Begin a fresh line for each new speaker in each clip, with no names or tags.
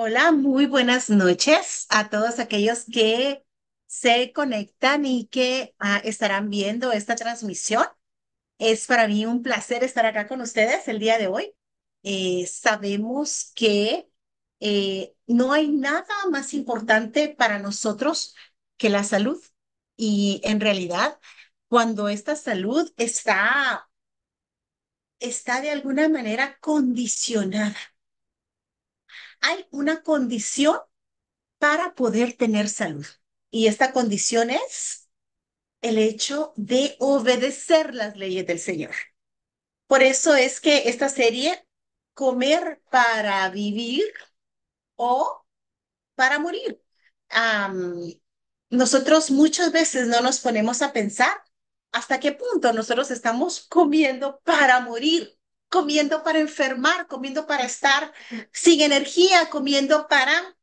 Hola, muy buenas noches a todos aquellos que se conectan y que ah, estarán viendo esta transmisión. Es para mí un placer estar acá con ustedes el día de hoy. Eh, sabemos que eh, no hay nada más importante para nosotros que la salud y en realidad cuando esta salud está, está de alguna manera condicionada hay una condición para poder tener salud. Y esta condición es el hecho de obedecer las leyes del Señor. Por eso es que esta serie, Comer para Vivir o para Morir. nosotros muchas veces no nos ponemos a pensar hasta qué punto nosotros estamos comiendo para morir comiendo para enfermar, comiendo para estar sin energía, comiendo para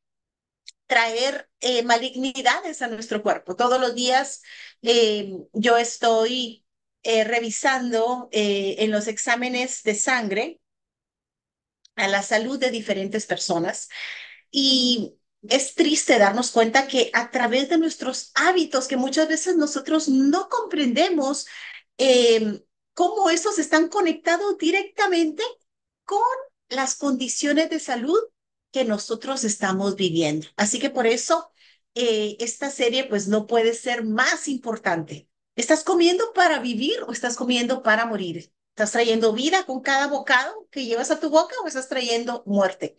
traer eh, malignidades a nuestro cuerpo. Todos los días em, yo estoy eh, revisando eh, en los exámenes de sangre a la salud de diferentes personas y es triste darnos cuenta que a través de nuestros hábitos que muchas veces nosotros no comprendemos, eh, cómo esos están conectados directamente con las condiciones de salud que nosotros estamos viviendo. Así que por eso eh, esta serie pues no puede ser más importante. ¿Estás comiendo para vivir o estás comiendo para morir? ¿Estás trayendo vida con cada bocado que llevas a tu boca o estás trayendo muerte?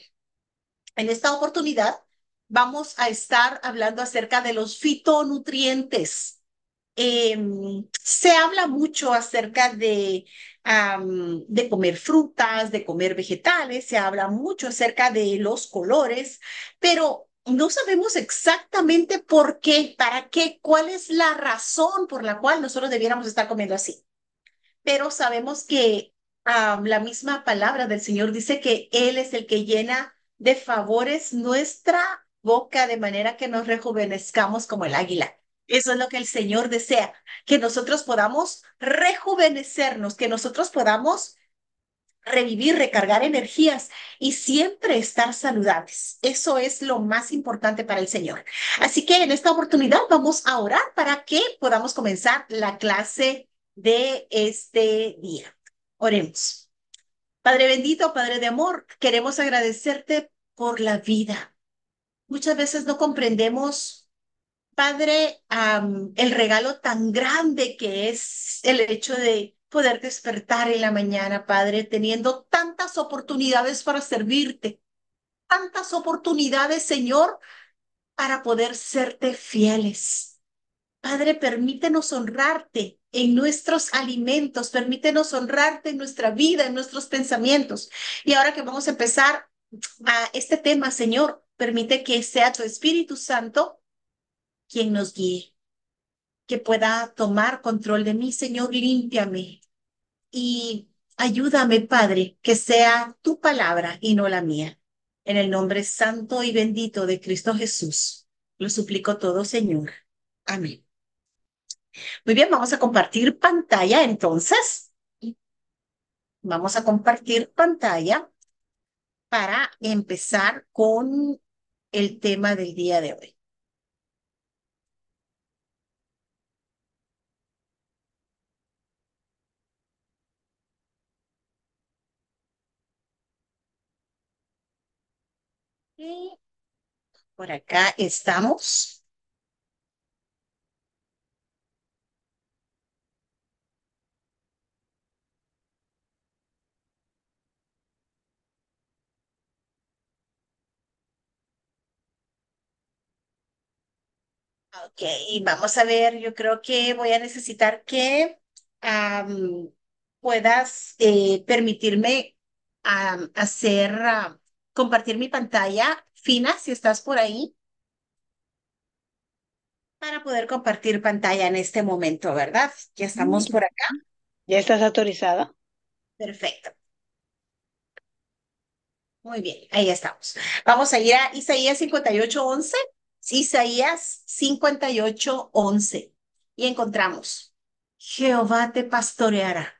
En esta oportunidad vamos a estar hablando acerca de los fitonutrientes Em, se habla mucho acerca de, de comer frutas, de comer vegetales, se habla mucho acerca de los colores, pero no sabemos exactamente por qué, para qué, cuál es la razón por la cual nosotros debiéramos estar comiendo así. Pero sabemos que la misma palabra del Señor dice que Él es el que llena de favores nuestra boca de manera que nos rejuvenezcamos como el águila. Eso es lo que el Señor desea, que nosotros podamos rejuvenecernos, que nosotros podamos revivir, recargar energías y siempre estar saludables. Eso es lo más importante para el Señor. Así que en esta oportunidad vamos a orar para que podamos comenzar la clase de este día. Oremos. Padre bendito, Padre de amor, queremos agradecerte por la vida. Muchas veces no comprendemos Padre, el regalo tan grande que es el hecho de poder despertar en la mañana, Padre, teniendo tantas oportunidades para servirte, tantas oportunidades, Señor, para poder serte fieles. Padre, permítenos honrarte en nuestros alimentos, permítenos honrarte en nuestra vida, en nuestros pensamientos. Y ahora que vamos a empezar a este tema, Señor, permite que sea tu Espíritu Santo quien nos guíe, que pueda tomar control de mí. Señor, límpiame y ayúdame, Padre, que sea tu palabra y no la mía. En el nombre santo y bendito de Cristo Jesús, lo suplico todo, Señor. Amén. Muy bien, vamos a compartir pantalla entonces. Vamos a compartir pantalla para empezar con el tema del día de hoy. Y por acá estamos. Ok, vamos a ver, yo creo que voy a necesitar que puedas eh, permitirme um, hacer compartir mi pantalla. Fina, si estás por ahí. Para poder compartir pantalla en este momento, ¿verdad? Ya estamos por acá. ¿Ya estás autorizada? Perfecto. Muy bien, ahí estamos. Vamos a ir a Isaías 58.11. Isaías 58.11. Y encontramos, Jehová te pastoreará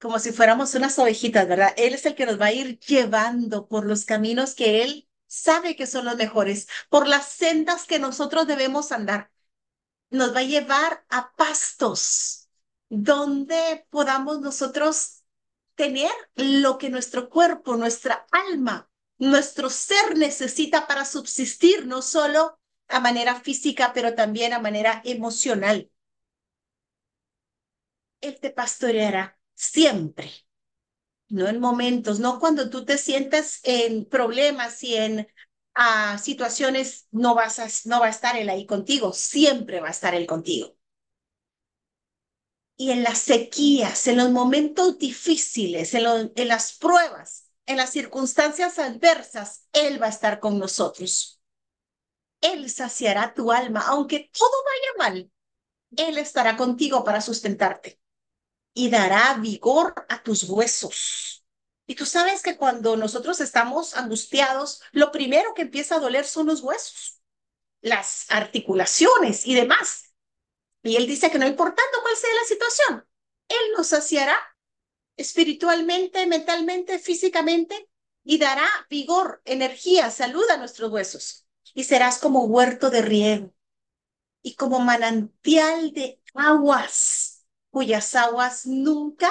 como si fuéramos unas ovejitas, ¿verdad? Él es el que nos va a ir llevando por los caminos que Él sabe que son los mejores, por las sendas que nosotros debemos andar. Nos va a llevar a pastos donde podamos nosotros tener lo que nuestro cuerpo, nuestra alma, nuestro ser necesita para subsistir, no solo a manera física, pero también a manera emocional. Él te pastoreará siempre, no en momentos, no cuando tú te sientas en problemas y en ah, situaciones, no, vas a, no va a estar él ahí contigo, siempre va a estar él contigo. Y en las sequías, en los momentos difíciles, en, en las pruebas, en las circunstancias adversas, Él va a estar con nosotros. Él saciará tu alma, aunque todo vaya mal. Él estará contigo para sustentarte y dará vigor a tus huesos. Y tú sabes que cuando nosotros estamos angustiados, lo primero que empieza a doler son los huesos, las articulaciones y demás. Y él dice que no importando cuál sea la situación, él nos saciará espiritualmente, mentalmente, físicamente y dará vigor, energía, salud a nuestros huesos. Y serás como huerto de riego y como manantial de aguas cuyas aguas nunca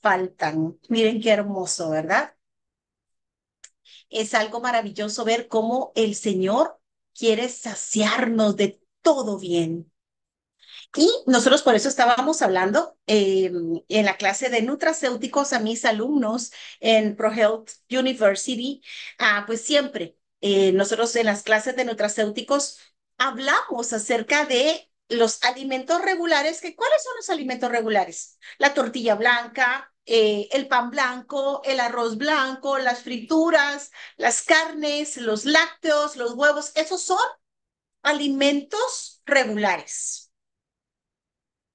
faltan. Miren qué hermoso, ¿verdad? Es algo maravilloso ver cómo el Señor quiere saciarnos de todo bien. Y nosotros por eso estábamos hablando em, en la clase de nutracéuticos a mis alumnos en ProHealth University, ah, pues siempre eh, nosotros en las clases de nutracéuticos hablamos acerca de los alimentos regulares, que ¿cuáles son los alimentos regulares? La tortilla blanca, eh, el pan blanco, el arroz blanco, las frituras, las carnes, los lácteos, los huevos, esos son alimentos regulares.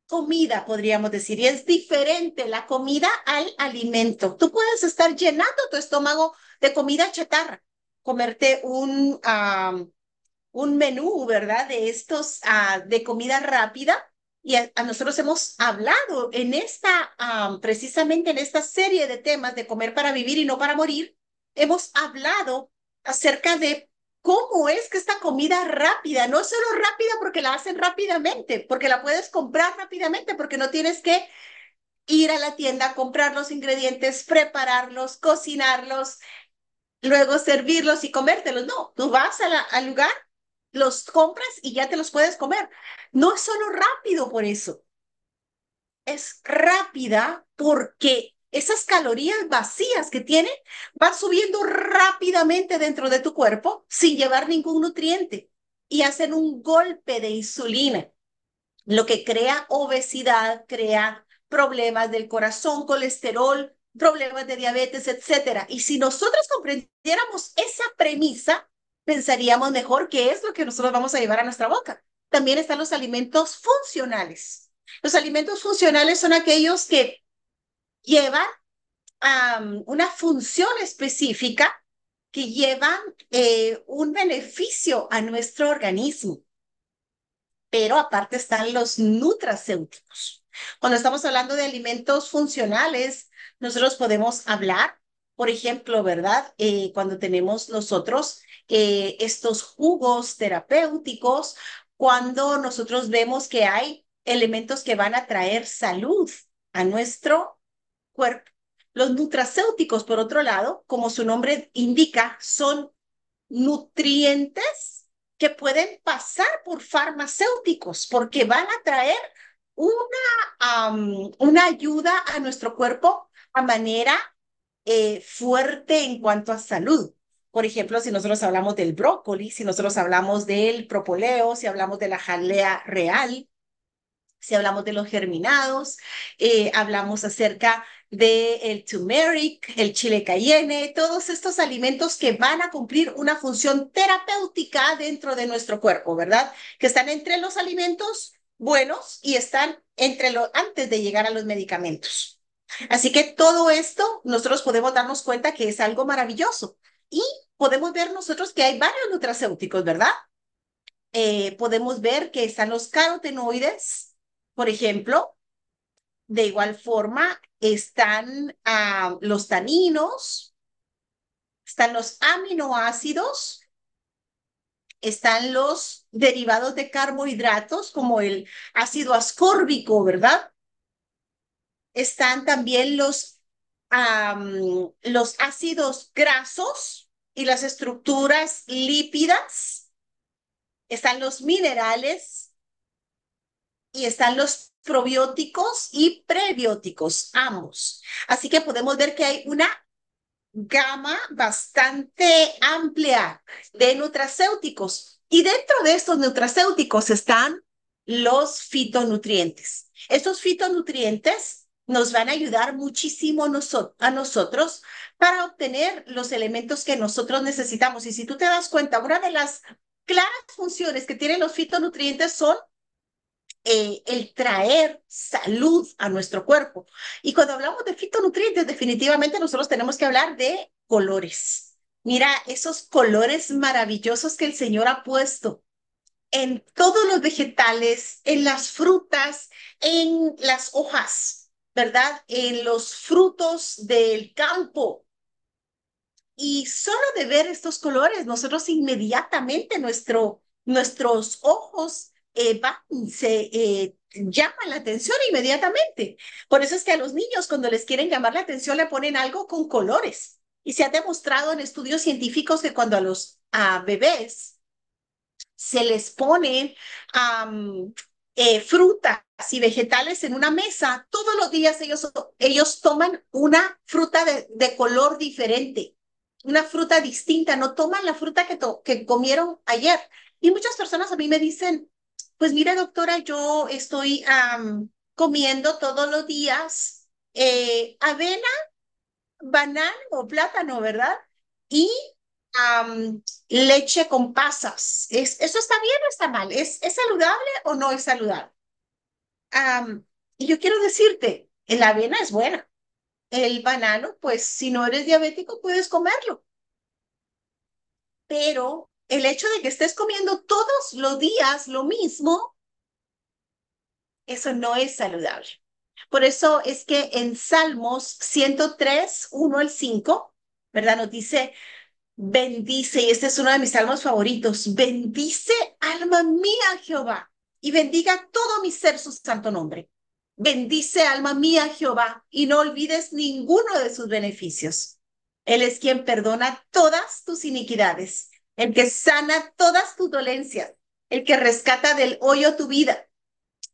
Comida, podríamos decir, y es diferente la comida al alimento. Tú puedes estar llenando tu estómago de comida chatarra, comerte un un menú, ¿verdad? De estos, ah, de comida rápida. Y a, nosotros hemos hablado en esta, precisamente en esta serie de temas de comer para vivir y no para morir, hemos hablado acerca de cómo es que esta comida rápida, no solo rápida porque la hacen rápidamente, porque la puedes comprar rápidamente, porque no tienes que ir a la tienda, comprar los ingredientes, prepararlos, cocinarlos, luego servirlos y comértelos. No, tú vas al lugar, los compras y ya te los puedes comer. No es solo rápido por eso. Es rápida porque esas calorías vacías que tiene van subiendo rápidamente dentro de tu cuerpo sin llevar ningún nutriente y hacen un golpe de insulina, lo que crea obesidad, crea problemas del corazón, colesterol, problemas de diabetes, etc. Y si nosotros comprendiéramos esa premisa, pensaríamos mejor qué es lo que nosotros vamos a llevar a nuestra boca. También están los alimentos funcionales. Los alimentos funcionales son aquellos que llevan una función específica, que llevan eh, un beneficio a nuestro organismo. Pero aparte están los nutracéuticos. Cuando estamos hablando de alimentos funcionales, nosotros podemos hablar, por ejemplo, ¿verdad? Eh, cuando tenemos nosotros eh, estos jugos terapéuticos cuando nosotros vemos que hay elementos que van a traer salud a nuestro cuerpo. Los nutracéuticos, por otro lado, como su nombre indica, son nutrientes que pueden pasar por farmacéuticos porque van a traer una, una ayuda a nuestro cuerpo a manera eh, fuerte en cuanto a salud. Por ejemplo, si nosotros hablamos del brócoli, si nosotros hablamos del propoleo, si hablamos de la jalea real, si hablamos de los germinados, eh, hablamos acerca del el turmeric, el chile cayenne, todos estos alimentos que van a cumplir una función terapéutica dentro de nuestro cuerpo, ¿verdad? Que están entre los alimentos buenos y están entre los antes de llegar a los medicamentos. Así que todo esto nosotros podemos darnos cuenta que es algo maravilloso. Y podemos ver nosotros que hay varios nutracéuticos, ¿verdad? Eh, podemos ver que están los carotenoides, por ejemplo. De igual forma, están ah, los taninos, están los aminoácidos, están los derivados de carbohidratos, como el ácido ascórbico, ¿verdad? Están también los, los ácidos grasos, y las estructuras lípidas, están los minerales y están los probióticos y prebióticos, ambos. Así que podemos ver que hay una gama bastante amplia de nutracéuticos y dentro de estos nutracéuticos están los fitonutrientes. Estos fitonutrientes nos van a ayudar muchísimo a nosotros para obtener los elementos que nosotros necesitamos. Y si tú te das cuenta, una de las claras funciones que tienen los fitonutrientes son eh, el traer salud a nuestro cuerpo. Y cuando hablamos de fitonutrientes, definitivamente nosotros tenemos que hablar de colores. Mira esos colores maravillosos que el Señor ha puesto en todos los vegetales, en las frutas, en las hojas, ¿verdad? En los frutos del campo, y solo de ver estos colores, nosotros inmediatamente nuestros ojos eh, se eh, llaman la atención inmediatamente. Por eso es que a los niños cuando les quieren llamar la atención le ponen algo con colores. Y se ha demostrado en estudios científicos que cuando a los a bebés se les ponen eh, frutas y vegetales en una mesa, todos los días ellos, ellos toman una fruta de, de color diferente una fruta distinta, no toman la fruta que, que comieron ayer. Y muchas personas a mí me dicen, pues mira doctora, yo estoy comiendo todos los días eh, avena, banano o plátano, ¿verdad? Y leche con pasas. ¿Es, ¿Eso está bien o está mal? ¿Es, ¿es saludable o no es saludable? y yo quiero decirte, la avena es buena. El banano, pues si no eres diabético, puedes comerlo. Pero el hecho de que estés comiendo todos los días lo mismo, eso no es saludable. Por eso es que en Salmos 103, 1 al 5, ¿verdad? Nos dice, bendice, y este es uno de mis salmos favoritos, bendice alma mía Jehová y bendiga todo mi ser su santo nombre. Bendice alma mía Jehová y no olvides ninguno de sus beneficios. Él es quien perdona todas tus iniquidades, el que sana todas tus dolencias, el que rescata del hoyo tu vida,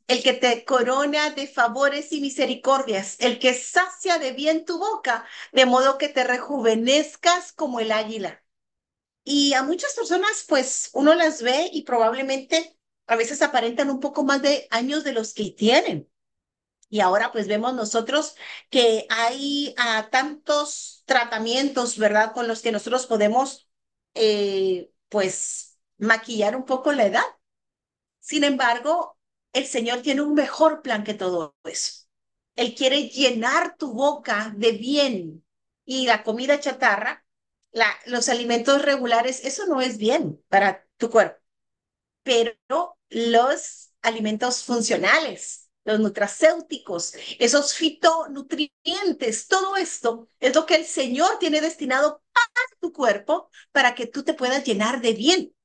el que te corona de favores y misericordias, el que sacia de bien tu boca, de modo que te rejuvenezcas como el águila. Y a muchas personas, pues uno las ve y probablemente a veces aparentan un poco más de años de los que tienen. Y ahora pues vemos nosotros que hay ah, tantos tratamientos, ¿verdad? Con los que nosotros podemos eh, pues maquillar un poco la edad. Sin embargo, el Señor tiene un mejor plan que todo eso. Él quiere llenar tu boca de bien y la comida chatarra, la, los alimentos regulares, eso no es bien para tu cuerpo. Pero los alimentos funcionales, los nutracéuticos, esos fitonutrientes, todo esto es lo que el Señor tiene destinado para tu cuerpo para que tú te puedas llenar de bien.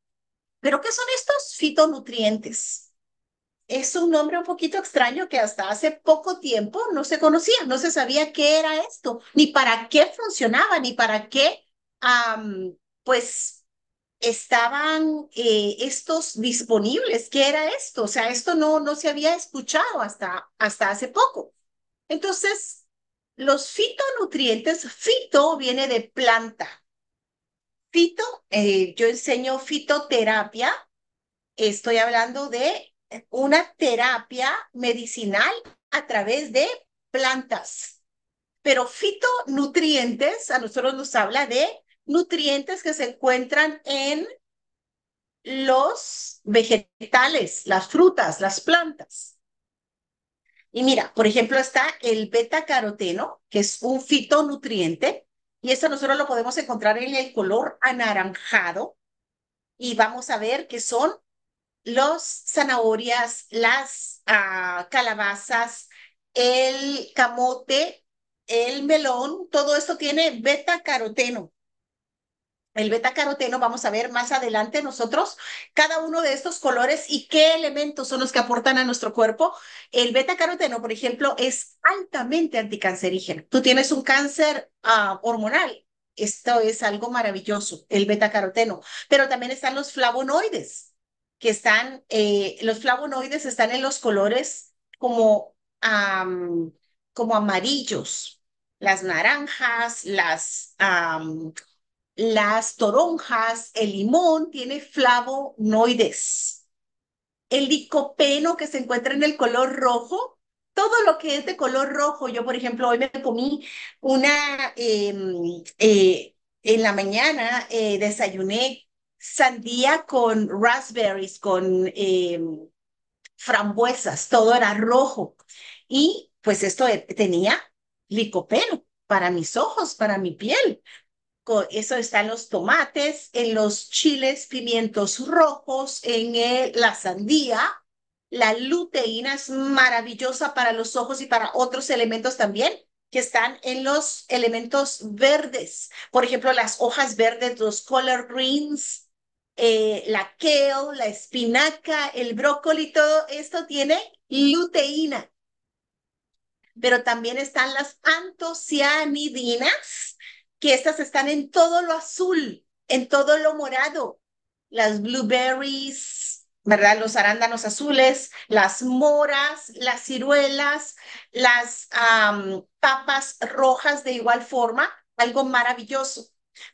Pero ¿qué son estos fitonutrientes? Es un nombre un poquito extraño que hasta hace poco tiempo no se conocía, no se sabía qué era esto, ni para qué funcionaba, ni para qué, pues, estaban eh, estos disponibles. ¿Qué era esto? O sea, esto no, no se había escuchado hasta, hasta hace poco. Entonces, los fitonutrientes, fito viene de planta. Fito, eh, yo enseño fitoterapia. Estoy hablando de una terapia medicinal a través de plantas. Pero fitonutrientes a nosotros nos habla de nutrientes que se encuentran en los vegetales, las frutas, las plantas. Y mira, por ejemplo, está el beta caroteno, que es un fitonutriente, y esto nosotros lo podemos encontrar en el color anaranjado. Y vamos a ver que son los zanahorias, las ah, calabazas, el camote, el melón, todo esto tiene beta caroteno el beta caroteno, vamos a ver más adelante nosotros cada uno de estos colores y qué elementos son los que aportan a nuestro cuerpo. El beta caroteno, por ejemplo, es altamente anticancerígeno. Tú tienes un cáncer ah, hormonal. Esto es algo maravilloso, el beta caroteno. Pero también están los flavonoides, que están, eh, los flavonoides están en los colores como, como amarillos, las naranjas, las las toronjas, el limón tiene flavonoides. El licopeno que se encuentra en el color rojo, todo lo que es de color rojo, yo por ejemplo hoy me comí una, em, eh, en la mañana eh, desayuné sandía con raspberries, con em, frambuesas, todo era rojo. Y pues esto tenía licopeno para mis ojos, para mi piel, eso en los tomates, en los chiles, pimientos rojos, en la sandía. La luteína es maravillosa para los ojos y para otros elementos también que están en los elementos verdes. Por ejemplo, las hojas verdes, los color greens, eh, la kale, la espinaca, el brócoli, todo esto tiene luteína. Pero también están las antocianidinas, que estas están en todo lo azul, en todo lo morado. Las blueberries, ¿verdad? Los arándanos azules, las moras, las ciruelas, las papas rojas de igual forma, algo maravilloso.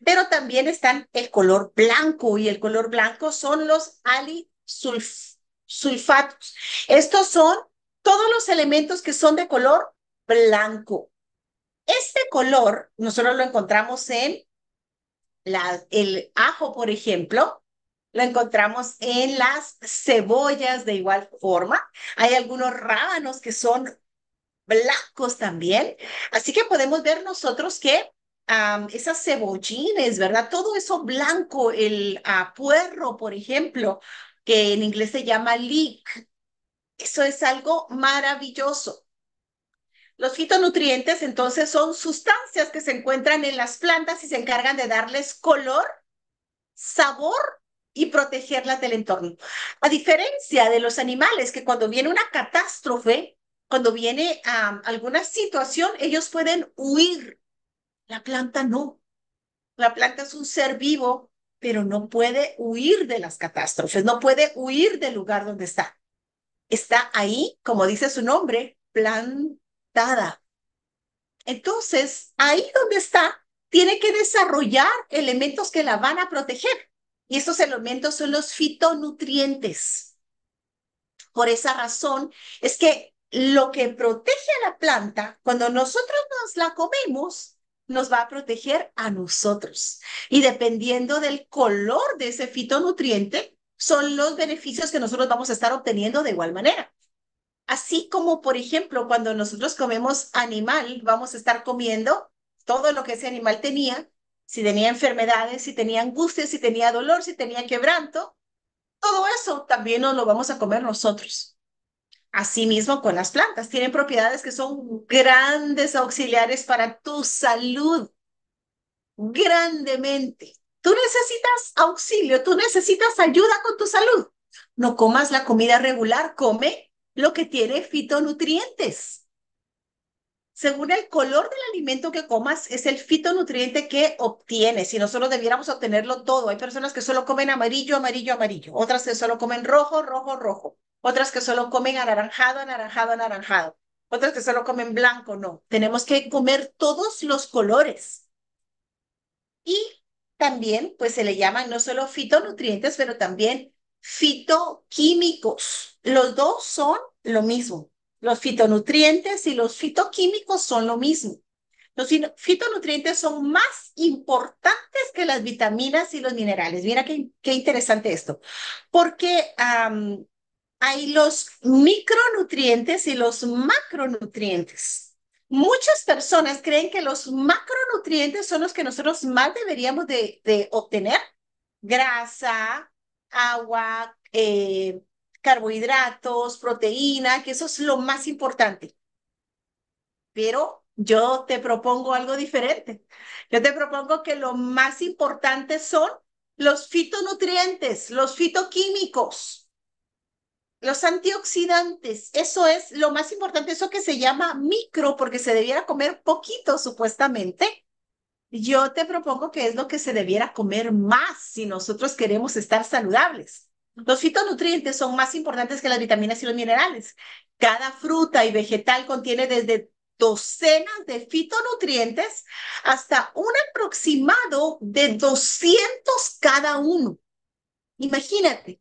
Pero también están el color blanco y el color blanco son los alisulfatos. estos son todos los elementos que son de color blanco. Este color nosotros lo encontramos en la, el ajo, por ejemplo, lo encontramos en las cebollas de igual forma. Hay algunos rábanos que son blancos también. Así que podemos ver nosotros que esas cebollines, ¿verdad? Todo eso blanco, el ah, puerro, por ejemplo, que en inglés se llama leek. Eso es algo maravilloso. Los fitonutrientes, entonces, son sustancias que se encuentran en las plantas y se encargan de darles color, sabor y protegerlas del entorno. A diferencia de los animales, que cuando viene una catástrofe, cuando viene alguna situación, ellos pueden huir. La planta no. La planta es un ser vivo, pero no puede huir de las catástrofes, no puede huir del lugar donde está. Está ahí, como dice su nombre, planta entonces, ahí donde está, tiene que desarrollar elementos que la van a proteger. Y estos elementos son los fitonutrientes. Por esa razón es que lo que protege a la planta, cuando nosotros nos la comemos, nos va a proteger a nosotros. Y dependiendo del color de ese fitonutriente, son los beneficios que nosotros vamos a estar obteniendo de igual manera. Así como, por ejemplo, cuando nosotros comemos animal, vamos a estar comiendo todo lo que ese animal tenía, si tenía enfermedades, si tenía angustia, si tenía dolor, si tenía quebranto, todo eso también nos lo vamos a comer nosotros. Asimismo con las plantas, tienen propiedades que son grandes auxiliares para tu salud, grandemente. Tú necesitas auxilio, tú necesitas ayuda con tu salud. No comas la comida regular, come lo que tiene fitonutrientes. Según el color del alimento que comas, es el fitonutriente que obtienes. Y nosotros debiéramos obtenerlo todo. Hay personas que solo comen amarillo, amarillo, amarillo. Otras que solo comen rojo, rojo, rojo. Otras que solo comen anaranjado, anaranjado, anaranjado. Otras que solo comen blanco, no. Tenemos que comer todos los colores. Y también, pues se le llaman no solo fitonutrientes, pero también fitoquímicos. Los dos son lo mismo. Los fitonutrientes y los fitoquímicos son lo mismo. Los fitonutrientes son más importantes que las vitaminas y los minerales. Mira qué, qué interesante esto, porque hay los micronutrientes y los macronutrientes. Muchas personas creen que los macronutrientes son los que nosotros más deberíamos de, obtener. Grasa, agua, eh, carbohidratos, proteína, que eso es lo más importante. Pero yo te propongo algo diferente. Yo te propongo que lo más importante son los fitonutrientes, los fitoquímicos, los antioxidantes. Eso es lo más importante, eso que se llama micro, porque se debiera comer poquito supuestamente. Yo te propongo que es lo que se debiera comer más si nosotros queremos estar saludables. Los fitonutrientes son más importantes que las vitaminas y los minerales. Cada fruta y vegetal contiene desde docenas de fitonutrientes hasta un aproximado de 200 cada uno. Imagínate,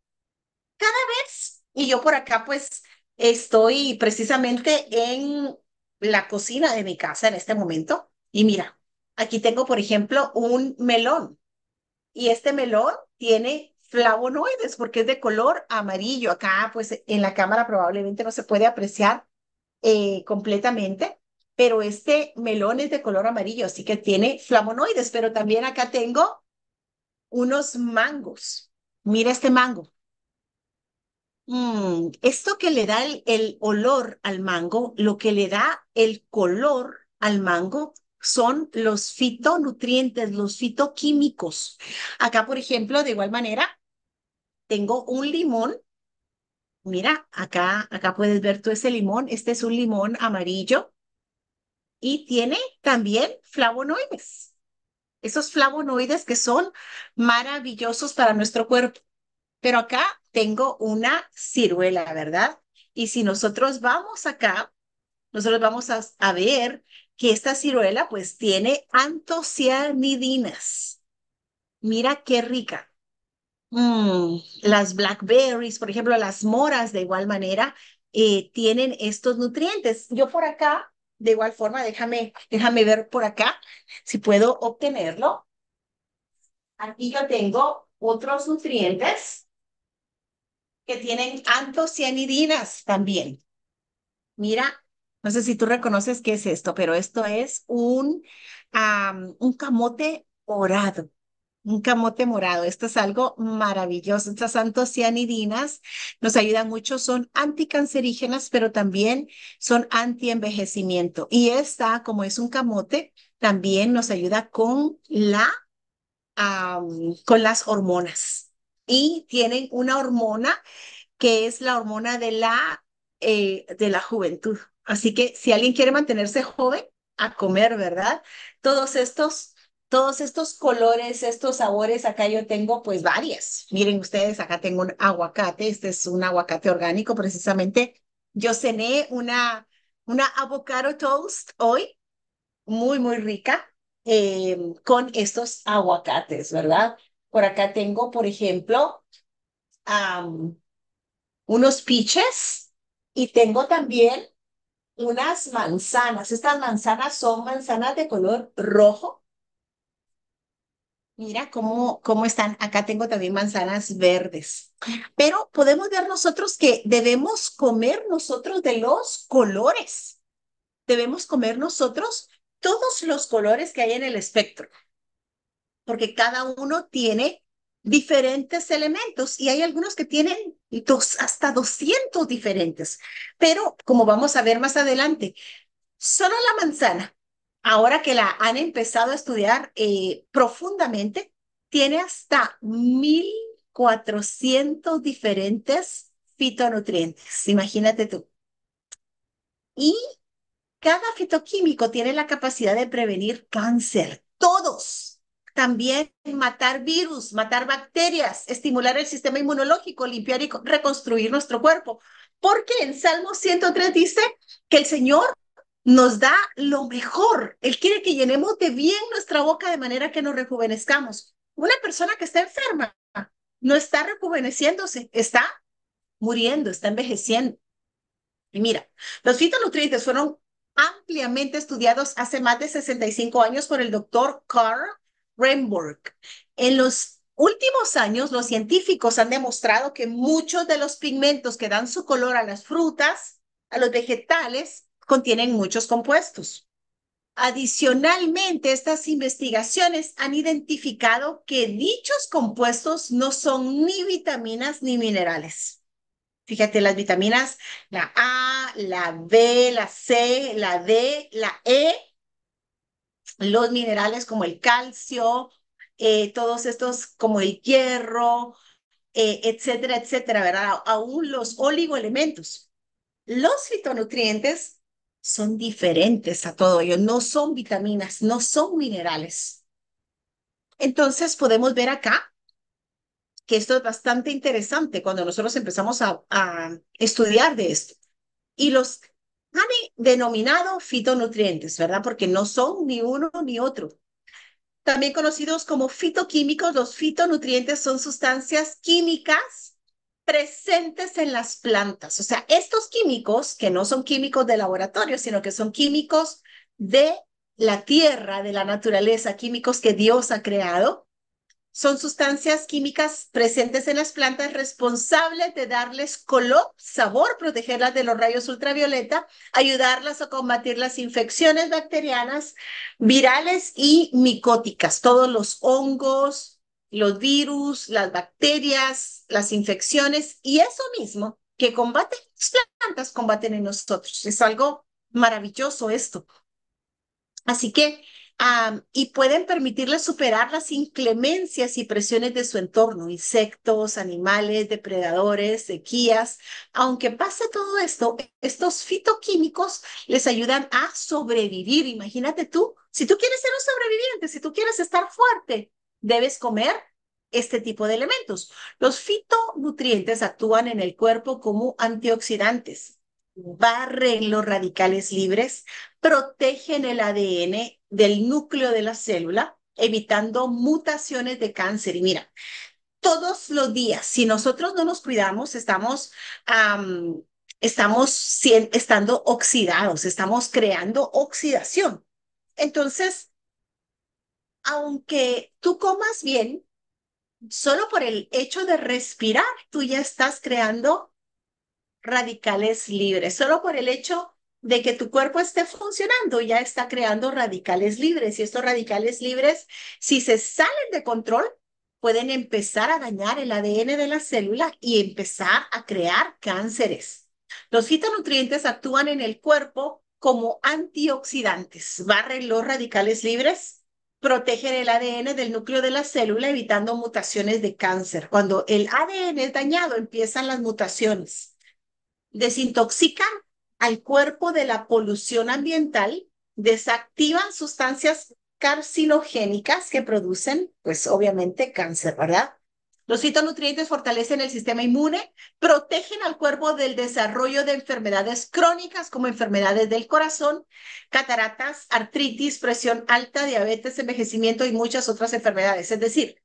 cada vez, y yo por acá pues estoy precisamente en la cocina de mi casa en este momento, y mira, aquí tengo por ejemplo un melón, y este melón tiene flavonoides, porque es de color amarillo. Acá, pues en la cámara probablemente no se puede apreciar eh, completamente, pero este melón es de color amarillo, así que tiene flavonoides. Pero también acá tengo unos mangos. Mira este mango. Mm, esto que le da el olor al mango, lo que le da el color al mango son los fitonutrientes, los fitoquímicos. Acá, por ejemplo, de igual manera, tengo un limón. Mira, acá, acá puedes ver tú ese limón. Este es un limón amarillo y tiene también flavonoides. Esos flavonoides que son maravillosos para nuestro cuerpo. Pero acá tengo una ciruela, ¿verdad? Y si nosotros vamos acá, nosotros vamos a, a ver que esta ciruela pues tiene antocianidinas. Mira qué rica. Mm, las blackberries, por ejemplo, las moras de igual manera eh, tienen estos nutrientes. Yo por acá, de igual forma, déjame, déjame ver por acá si puedo obtenerlo. Aquí yo tengo otros nutrientes que tienen antocianidinas también. Mira, no sé si tú reconoces qué es esto, pero esto es un, un camote orado un camote morado. Esto es algo maravilloso. Estas antocianidinas nos ayudan mucho, son anticancerígenas, pero también son antienvejecimiento. Y esta, como es un camote, también nos ayuda con la con las hormonas. Y tienen una hormona que es la hormona de la, eh, de la juventud. Así que si alguien quiere mantenerse joven, a comer, ¿verdad? Todos estos todos estos colores, estos sabores, acá yo tengo pues varias. Miren ustedes, acá tengo un aguacate, este es un aguacate orgánico precisamente. Yo cené una, una avocado toast hoy, muy, muy rica, em, con estos aguacates, ¿verdad? Por acá tengo, por ejemplo, unos peaches y tengo también unas manzanas. Estas manzanas son manzanas de color rojo Mira cómo, cómo están. Acá tengo también manzanas verdes. Pero podemos ver nosotros que debemos comer nosotros de los colores. Debemos comer nosotros todos los colores que hay en el espectro. Porque cada uno tiene diferentes elementos y hay algunos que tienen dos, hasta 200 diferentes. Pero como vamos a ver más adelante, solo la manzana ahora que la han empezado a estudiar eh, profundamente, tiene hasta 1.400 diferentes fitonutrientes. Imagínate tú. Y cada fitoquímico tiene la capacidad de prevenir cáncer. Todos. También matar virus, matar bacterias, estimular el sistema inmunológico, limpiar y reconstruir nuestro cuerpo. Porque en Salmo 103 dice que el Señor nos da lo mejor. Él quiere que llenemos de bien nuestra boca de manera que nos rejuvenezcamos. Una persona que está enferma no está rejuveneciéndose, está muriendo, está envejeciendo. Y mira, los fitonutrientes fueron ampliamente estudiados hace más de 65 años por el doctor Carl Remberg. En los últimos años, los científicos han demostrado que muchos de los pigmentos que dan su color a las frutas, a los vegetales, contienen muchos compuestos. Adicionalmente, estas investigaciones han identificado que dichos compuestos no son ni vitaminas ni minerales. Fíjate, las vitaminas, la A, la B, la C, la D, la E, los minerales como el calcio, eh, todos estos como el hierro, eh, etcétera, etcétera, ¿verdad? Aún los oligoelementos. Los fitonutrientes son diferentes a todo ello, no son vitaminas, no son minerales. Entonces podemos ver acá que esto es bastante interesante cuando nosotros empezamos a, estudiar de esto. Y los han denominado fitonutrientes, ¿verdad? Porque no son ni uno ni otro. También conocidos como fitoquímicos, los fitonutrientes son sustancias químicas presentes en las plantas. O sea, estos químicos, que no son químicos de laboratorio, sino que son químicos de la tierra, de la naturaleza, químicos que Dios ha creado, son sustancias químicas presentes en las plantas responsables de darles color, sabor, protegerlas de los rayos ultravioleta, ayudarlas a combatir las infecciones bacterianas, virales y micóticas, todos los hongos, los virus, las bacterias, las infecciones y eso mismo que combaten las plantas, combaten en nosotros. Es algo maravilloso esto. Así que, y pueden permitirles superar las inclemencias y presiones de su entorno, insectos, animales, depredadores, sequías. Aunque pase todo esto, estos fitoquímicos les ayudan a sobrevivir. Imagínate tú, si tú quieres ser un sobreviviente, si tú quieres estar fuerte, debes comer este tipo de elementos. Los fitonutrientes actúan en el cuerpo como antioxidantes, barren los radicales libres, protegen el ADN del núcleo de la célula, evitando mutaciones de cáncer. Y mira, todos los días, si nosotros no nos cuidamos, estamos... estamos estando oxidados, estamos creando oxidación. Entonces, aunque tú comas bien, solo por el hecho de respirar, tú ya estás creando radicales libres. Solo por el hecho de que tu cuerpo esté funcionando, ya está creando radicales libres. Y estos radicales libres, si se salen de control, pueden empezar a dañar el ADN de la célula y empezar a crear cánceres. Los fitonutrientes actúan en el cuerpo como antioxidantes, barren los radicales libres protegen el ADN del núcleo de la célula evitando mutaciones de cáncer. Cuando el ADN es dañado, empiezan las mutaciones. Desintoxican al cuerpo de la polución ambiental, desactivan sustancias carcinogénicas que producen, pues obviamente, cáncer, ¿verdad? Los fitonutrientes fortalecen el sistema inmune, protegen al cuerpo del desarrollo de enfermedades crónicas como enfermedades del corazón, cataratas, artritis, presión alta, diabetes, envejecimiento y muchas otras enfermedades. Es decir,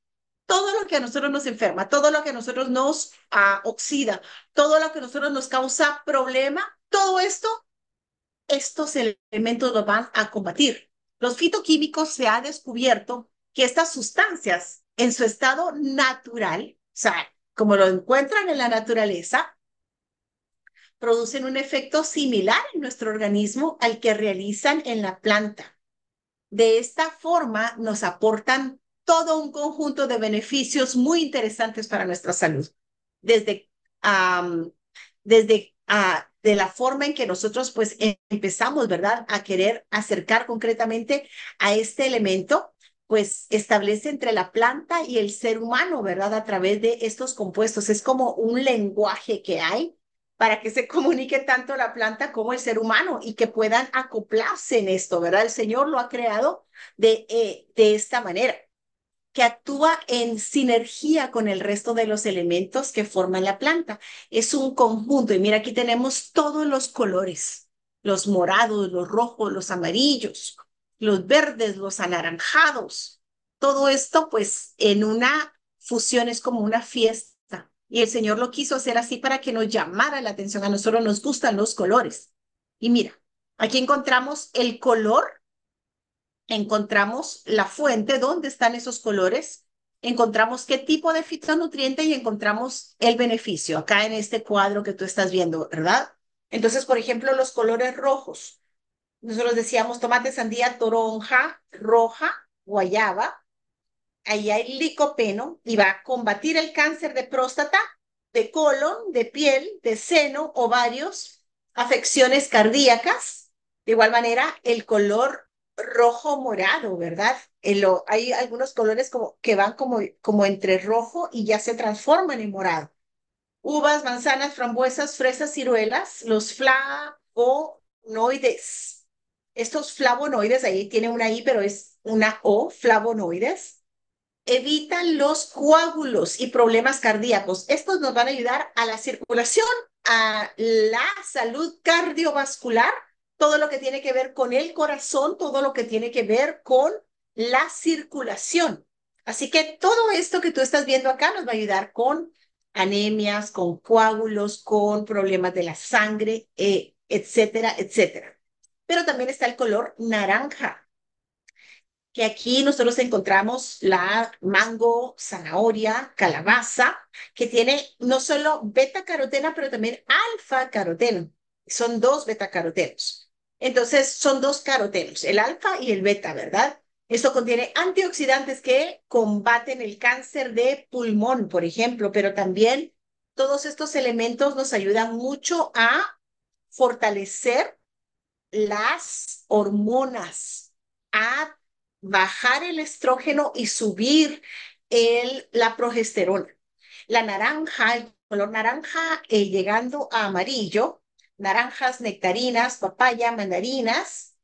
todo lo que a nosotros nos enferma, todo lo que a nosotros nos ah, oxida, todo lo que a nosotros nos causa problema, todo esto, estos elementos los van a combatir. Los fitoquímicos se ha descubierto que estas sustancias en su estado natural, o sea, como lo encuentran en la naturaleza, producen un efecto similar en nuestro organismo al que realizan en la planta. De esta forma nos aportan todo un conjunto de beneficios muy interesantes para nuestra salud, desde, desde ah, de la forma en que nosotros pues empezamos, ¿verdad?, a querer acercar concretamente a este elemento pues establece entre la planta y el ser humano, ¿verdad? A través de estos compuestos. Es como un lenguaje que hay para que se comunique tanto la planta como el ser humano y que puedan acoplarse en esto, ¿verdad? El Señor lo ha creado de, eh, de esta manera, que actúa en sinergia con el resto de los elementos que forman la planta. Es un conjunto y mira, aquí tenemos todos los colores, los morados, los rojos, los amarillos, los verdes, los anaranjados. Todo esto, pues, en una fusión es como una fiesta. Y el Señor lo quiso hacer así para que nos llamara la atención. A nosotros nos gustan los colores. Y mira, aquí encontramos el color, encontramos la fuente, dónde están esos colores, encontramos qué tipo de fitonutriente y encontramos el beneficio acá en este cuadro que tú estás viendo, ¿verdad? Entonces, por ejemplo, los colores rojos. Nosotros decíamos tomate, sandía, toronja, roja, guayaba. Ahí hay licopeno y va a combatir el cáncer de próstata, de colon, de piel, de seno, ovarios, afecciones cardíacas. De igual manera, el color rojo morado, ¿verdad? hay algunos colores como, que van como, como entre rojo y ya se transforman en morado. Uvas, manzanas, frambuesas, fresas, ciruelas, los flavonoides estos flavonoides, ahí tiene una I, pero es una O, flavonoides, evitan los coágulos y problemas cardíacos. Estos nos van a ayudar a la circulación, a la salud cardiovascular, todo lo que tiene que ver con el corazón, todo lo que tiene que ver con la circulación. Así que todo esto que tú estás viendo acá nos va a ayudar con anemias, con coágulos, con problemas de la sangre, eh, etcétera, etcétera pero también está el color naranja, que aquí nosotros encontramos la mango, zanahoria, calabaza, que tiene no solo beta-caroteno, pero también alfa-caroteno. Son dos beta-carotenos. Entonces, son dos carotenos, el alfa y el beta, ¿verdad? Esto contiene antioxidantes que combaten el cáncer de pulmón, por ejemplo, pero también todos estos elementos nos ayudan mucho a fortalecer las hormonas, a bajar el estrógeno y subir el, la progesterona. La naranja, el color naranja eh, llegando a amarillo, naranjas, nectarinas, papaya, mandarinas.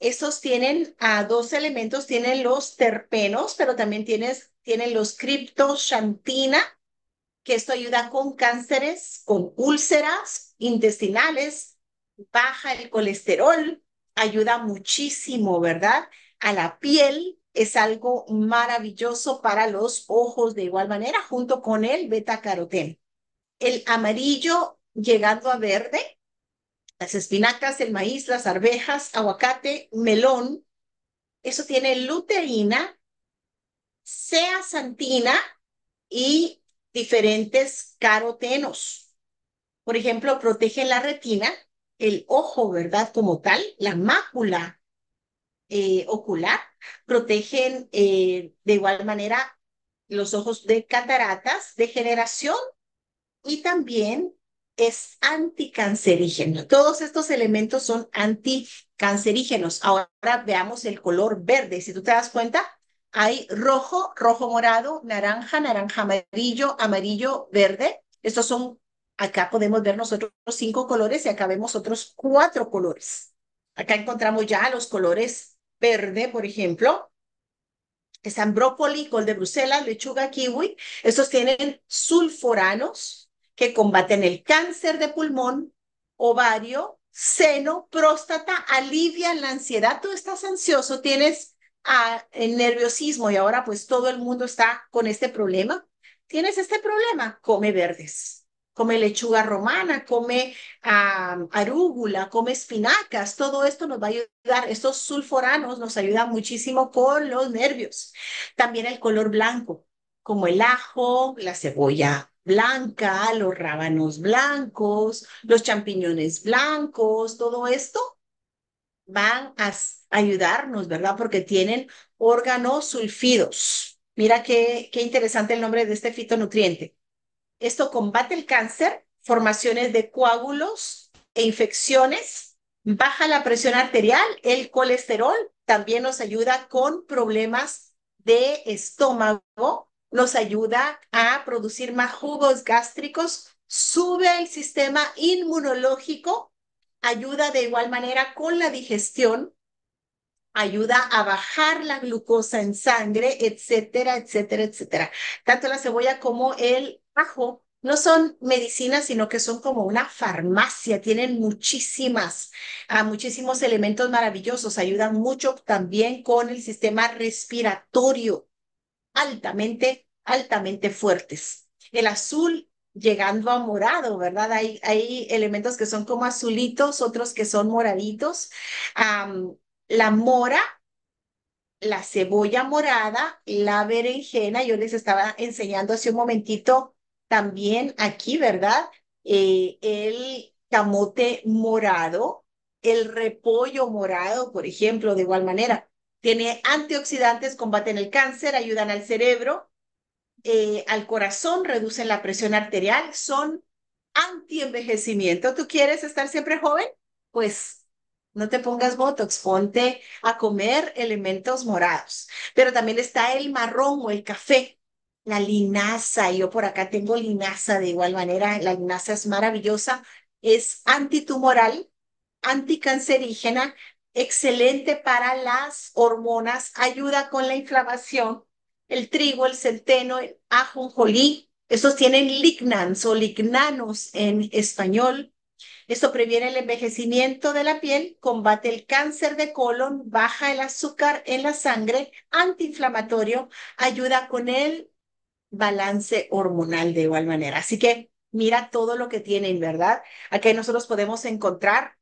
esos tienen dos elementos, tienen los terpenos, pero también tienes, tienen los criptoxantina, que esto ayuda con cánceres, con úlceras intestinales, baja el colesterol, ayuda muchísimo, ¿verdad? A la piel es algo maravilloso para los ojos de igual manera, junto con el beta caroteno. El amarillo llegando a verde, las espinacas, el maíz, las arvejas, aguacate, melón, eso tiene luteína, zeaxantina y diferentes carotenos. Por ejemplo, protege la retina el ojo, ¿verdad? Como tal, la mácula eh, ocular, protegen eh, de igual manera los ojos de cataratas, degeneración y también es anticancerígeno. Todos estos elementos son anticancerígenos. Ahora veamos el color verde. Si tú te das cuenta, hay rojo, rojo morado, naranja, naranja amarillo, amarillo verde. Estos son Acá podemos ver nosotros cinco colores y acá vemos otros cuatro colores. Acá encontramos ya los colores verde, por ejemplo, que col de Bruselas, lechuga, kiwi. Estos tienen sulforanos que combaten el cáncer de pulmón, ovario, seno, próstata, alivian la ansiedad. Tú estás ansioso, tienes ah, el nerviosismo y ahora pues todo el mundo está con este problema. ¿Tienes este problema? Come verdes come lechuga romana, come arúgula, come espinacas, todo esto nos va a ayudar, estos sulforanos nos ayudan muchísimo con los nervios. También el color blanco, como el ajo, la cebolla blanca, los rábanos blancos, los champiñones blancos, todo esto van a ayudarnos, ¿verdad? Porque tienen órganos sulfidos. Mira qué, qué interesante el nombre de este fitonutriente esto combate el cáncer, formaciones de coágulos e infecciones, baja la presión arterial, el colesterol, también nos ayuda con problemas de estómago, nos ayuda a producir más jugos gástricos, sube el sistema inmunológico, ayuda de igual manera con la digestión, ayuda a bajar la glucosa en sangre, etcétera, etcétera, etcétera. Tanto la cebolla como el no son medicinas, sino que son como una farmacia, tienen muchísimas, ah, muchísimos elementos maravillosos, ayudan mucho también con el sistema respiratorio, altamente, altamente fuertes. El azul llegando a morado, ¿verdad? Hay, hay elementos que son como azulitos, otros que son moraditos. la mora la cebolla morada, la berenjena, yo les estaba enseñando hace un momentito también aquí, ¿verdad? Eh, el camote morado, el repollo morado, por ejemplo, de igual manera. Tiene antioxidantes, combaten el cáncer, ayudan al cerebro, eh, al corazón, reducen la presión arterial, son antienvejecimiento. ¿Tú quieres estar siempre joven? Pues no te pongas botox, ponte a comer elementos morados. Pero también está el marrón o el café la linaza, yo por acá tengo linaza de igual manera, la linaza es maravillosa, es antitumoral, anticancerígena, excelente para las hormonas, ayuda con la inflamación, el trigo, el centeno, el ajonjolí, estos tienen lignans o lignanos en español. Esto previene el envejecimiento de la piel, combate el cáncer de colon, baja el azúcar en la sangre, antiinflamatorio, ayuda con el balance hormonal de igual manera. Así que mira todo lo que tienen, ¿verdad? Aquí nosotros podemos encontrar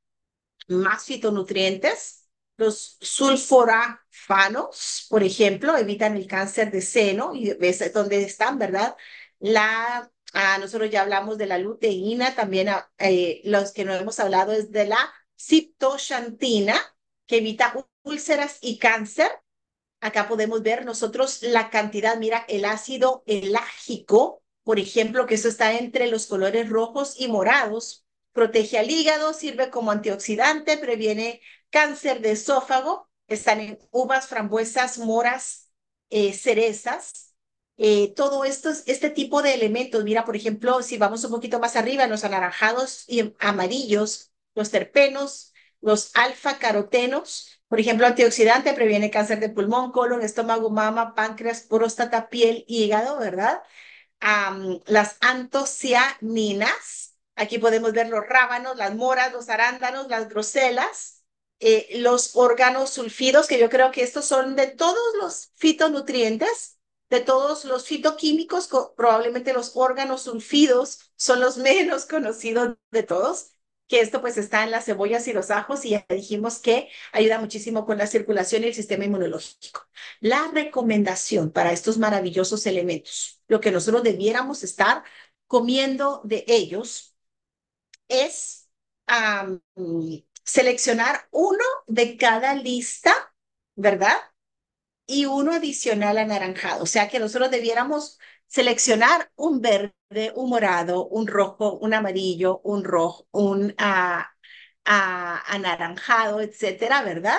más fitonutrientes, los sulforafanos, por ejemplo, evitan el cáncer de seno y ves dónde están, ¿verdad? La, ah, nosotros ya hablamos de la luteína, también ah, eh, los que no hemos hablado es de la ciptoxantina, que evita úlceras y cáncer. Acá podemos ver nosotros la cantidad, mira, el ácido elágico, por ejemplo, que eso está entre los colores rojos y morados, protege al hígado, sirve como antioxidante, previene cáncer de esófago, están en uvas, frambuesas, moras, eh, cerezas. Eh, todo esto, este tipo de elementos, mira, por ejemplo, si vamos un poquito más arriba, los anaranjados y amarillos, los terpenos, los alfa carotenos, por ejemplo, antioxidante previene cáncer de pulmón, colon, estómago, mama, páncreas, próstata, piel, hígado, ¿verdad? las antocianinas, aquí podemos ver los rábanos, las moras, los arándanos, las groselas, eh, los órganos sulfidos, que yo creo que estos son de todos los fitonutrientes, de todos los fitoquímicos, probablemente los órganos sulfidos son los menos conocidos de todos que esto pues está en las cebollas y los ajos y ya dijimos que ayuda muchísimo con la circulación y el sistema inmunológico. La recomendación para estos maravillosos elementos, lo que nosotros debiéramos estar comiendo de ellos es seleccionar uno de cada lista, ¿verdad? Y uno adicional anaranjado. O sea que nosotros debiéramos seleccionar un verde, un morado, un rojo, un amarillo, un rojo, un ah, ah, anaranjado, etcétera, ¿verdad?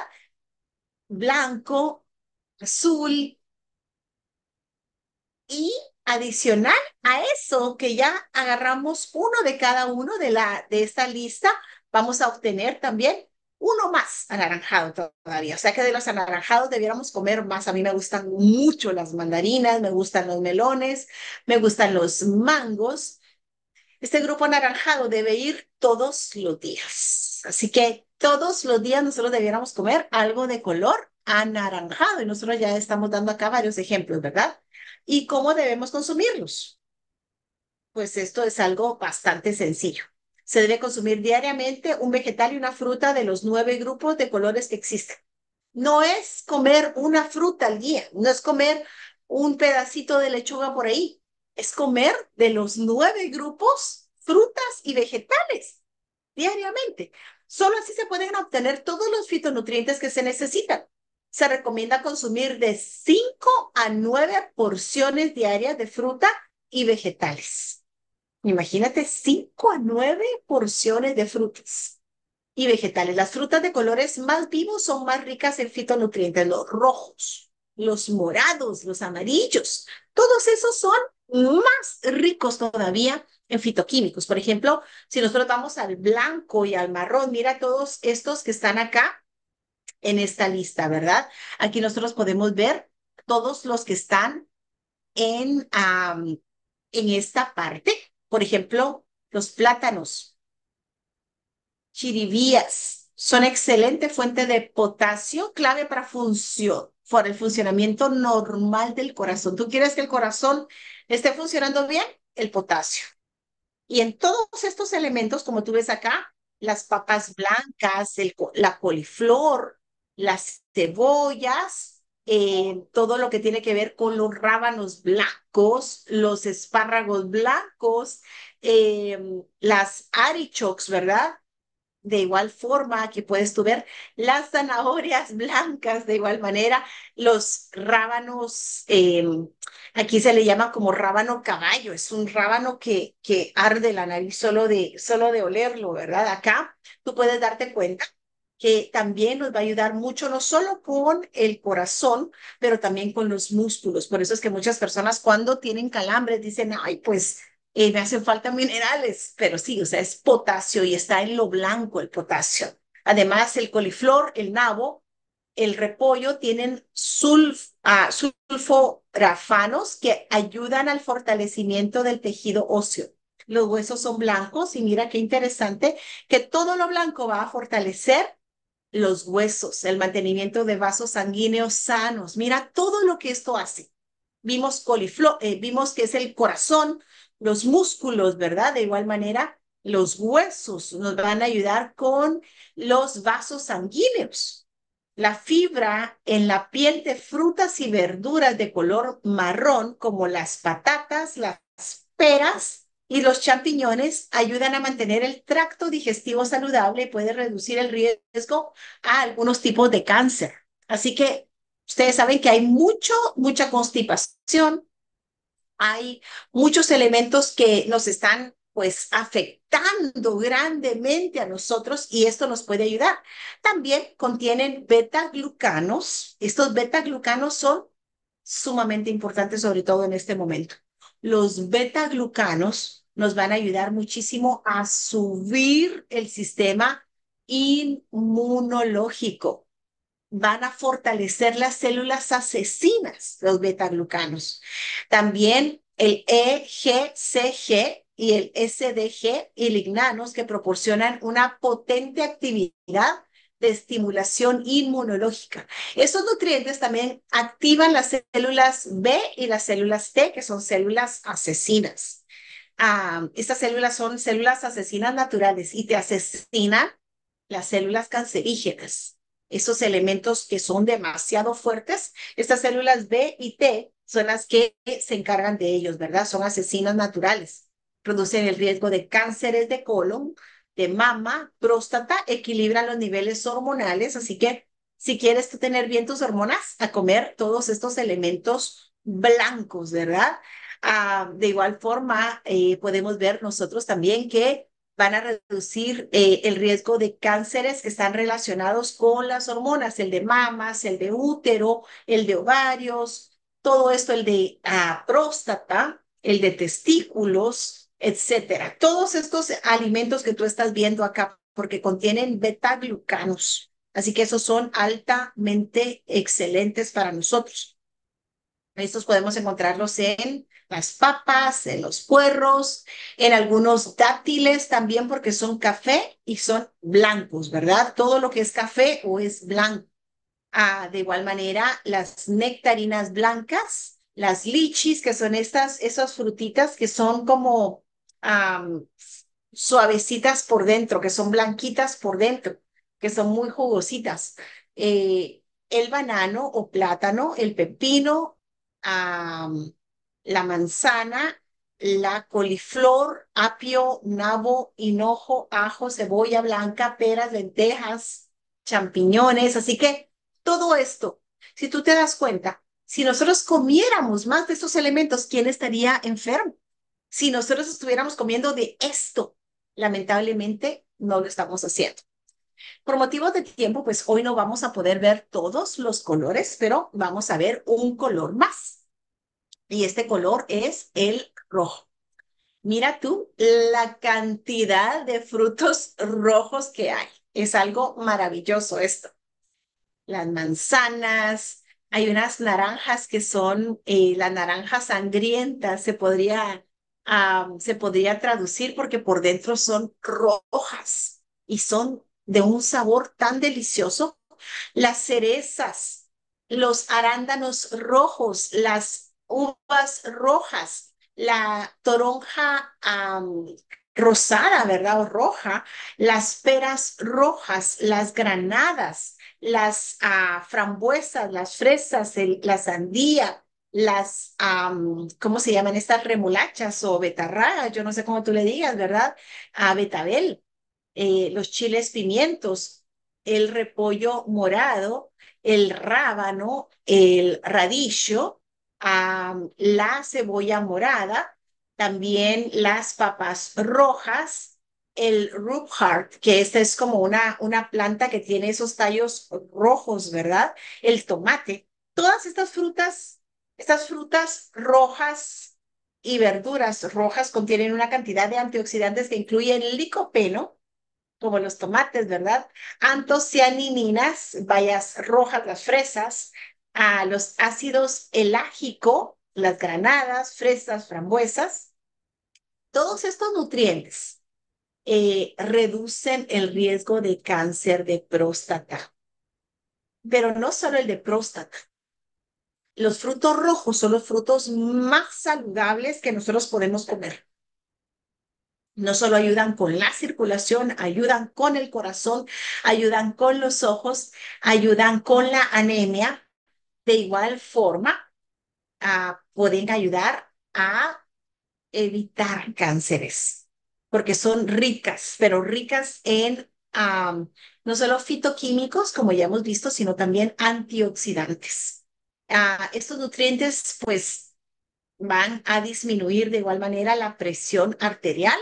Blanco, azul. Y adicional a eso, que ya agarramos uno de cada uno de, la, de esta lista, vamos a obtener también uno más anaranjado todavía. O sea que de los anaranjados debiéramos comer más. A mí me gustan mucho las mandarinas, me gustan los melones, me gustan los mangos. Este grupo anaranjado debe ir todos los días. Así que todos los días nosotros debiéramos comer algo de color anaranjado y nosotros ya estamos dando acá varios ejemplos, ¿verdad? ¿Y cómo debemos consumirlos? Pues esto es algo bastante sencillo. Se debe consumir diariamente un vegetal y una fruta de los nueve grupos de colores que existen. No es comer una fruta al día, no es comer un pedacito de lechuga por ahí, es comer de los nueve grupos frutas y vegetales diariamente. Solo así se pueden obtener todos los fitonutrientes que se necesitan. Se recomienda consumir de cinco a nueve porciones diarias de fruta y vegetales. Imagínate cinco a nueve porciones de frutas y vegetales. Las frutas de colores más vivos son más ricas en fitonutrientes, los rojos, los morados, los amarillos. Todos esos son más ricos todavía en fitoquímicos. Por ejemplo, si nosotros vamos al blanco y al marrón, mira todos estos que están acá en esta lista, ¿verdad? Aquí nosotros podemos ver todos los que están en, en esta parte por ejemplo, los plátanos, chiribías, son excelente fuente de potasio, clave para, función, para el funcionamiento normal del corazón. ¿Tú quieres que el corazón esté funcionando bien? El potasio. Y en todos estos elementos, como tú ves acá, las papas blancas, la coliflor, las cebollas, eh, todo lo que tiene que ver con los rábanos blancos, los espárragos blancos, eh, las artichokes, ¿verdad? De igual forma, que puedes tú ver las zanahorias blancas, de igual manera, los rábanos, eh, aquí se le llama como rábano caballo, es un rábano que, que arde la nariz solo de, solo de olerlo, ¿verdad? Acá tú puedes darte cuenta que también nos va a ayudar mucho, no solo con el corazón, pero también con los músculos. Por eso es que muchas personas cuando tienen calambres dicen, ay, pues eh, me hacen falta minerales, pero sí, o sea, es potasio y está en lo blanco el potasio. Además, el coliflor, el nabo, el repollo tienen sulf, ah, sulforafanos que ayudan al fortalecimiento del tejido óseo. Los huesos son blancos y mira qué interesante que todo lo blanco va a fortalecer los huesos, el mantenimiento de vasos sanguíneos sanos. Mira todo lo que esto hace. Vimos, eh, vimos que es el corazón, los músculos, ¿verdad? De igual manera, los huesos nos van a ayudar con los vasos sanguíneos. La fibra en la piel de frutas y verduras de color marrón, como las patatas, las peras, y los champiñones ayudan a mantener el tracto digestivo saludable y puede reducir el riesgo a algunos tipos de cáncer. Así que ustedes saben que hay mucho, mucha constipación, hay muchos elementos que nos están pues afectando grandemente a nosotros y esto nos puede ayudar. También contienen beta-glucanos. Estos beta-glucanos son sumamente importantes, sobre todo en este momento. Los beta-glucanos nos van a ayudar muchísimo a subir el sistema inmunológico. Van a fortalecer las células asesinas, los betaglucanos. También el EGCG y el SDG y lignanos que proporcionan una potente actividad de estimulación inmunológica. Estos nutrientes también activan las células B y las células T, que son células asesinas estas células son células asesinas naturales y te asesinan las células cancerígenas. Esos elementos que son demasiado fuertes, estas células B y T son las que se encargan de ellos, ¿verdad? Son asesinas naturales. Producen el riesgo de cánceres de colon, de mama, próstata, equilibran los niveles hormonales. Así que si quieres tú tener bien tus hormonas, a comer todos estos elementos blancos, ¿verdad? Ah, de igual forma, eh, podemos ver nosotros también que van a reducir eh, el riesgo de cánceres que están relacionados con las hormonas, el de mamas, el de útero, el de ovarios, todo esto, el de ah, próstata, el de testículos, etcétera. Todos estos alimentos que tú estás viendo acá, porque contienen beta-glucanos. Así que esos son altamente excelentes para nosotros. Estos podemos encontrarlos en las papas, en los puerros, en algunos dátiles también porque son café y son blancos, ¿verdad? Todo lo que es café o es blanco. Ah, de igual manera, las nectarinas blancas, las lichis, que son estas, esas frutitas que son como suavecitas por dentro, que son blanquitas por dentro, que son muy jugositas. Eh, el banano o plátano, el pepino, el la manzana, la coliflor, apio, nabo, hinojo, ajo, cebolla blanca, peras, lentejas, champiñones. Así que todo esto, si tú te das cuenta, si nosotros comiéramos más de estos elementos, ¿quién estaría enfermo? Si nosotros estuviéramos comiendo de esto, lamentablemente no lo estamos haciendo. Por motivos de tiempo, pues hoy no vamos a poder ver todos los colores, pero vamos a ver un color más y este color es el rojo. Mira tú la cantidad de frutos rojos que hay. Es algo maravilloso esto. Las manzanas, hay unas naranjas que son eh, las naranjas sangrientas, se podría, ah, se podría traducir porque por dentro son rojas y son de un sabor tan delicioso. Las cerezas, los arándanos rojos, las uvas rojas, la toronja rosada, ¿verdad? O roja, las peras rojas, las granadas, las ah, frambuesas, las fresas, la sandía, las, ¿cómo se llaman estas remolachas o betarragas? Yo no sé cómo tú le digas, ¿verdad? A betabel, eh, los chiles pimientos, el repollo morado, el rábano, el radillo, la cebolla morada, también las papas rojas, el rupheart, que esta es como una, una planta que tiene esos tallos rojos, ¿verdad? El tomate. Todas estas frutas, estas frutas rojas y verduras rojas contienen una cantidad de antioxidantes que incluyen licopeno, como los tomates, ¿verdad? Antocianinas, bayas rojas, las fresas, a los ácidos elágico, las granadas, fresas, frambuesas. Todos estos nutrientes eh, reducen el riesgo de cáncer de próstata, pero no solo el de próstata. Los frutos rojos son los frutos más saludables que nosotros podemos comer no solo ayudan con la circulación, ayudan con el corazón, ayudan con los ojos, ayudan con la anemia, de igual forma, ah, pueden ayudar a evitar cánceres, porque son ricas, pero ricas en no solo fitoquímicos, como ya hemos visto, sino también antioxidantes. Ah, estos nutrientes, pues, van a disminuir de igual manera la presión arterial,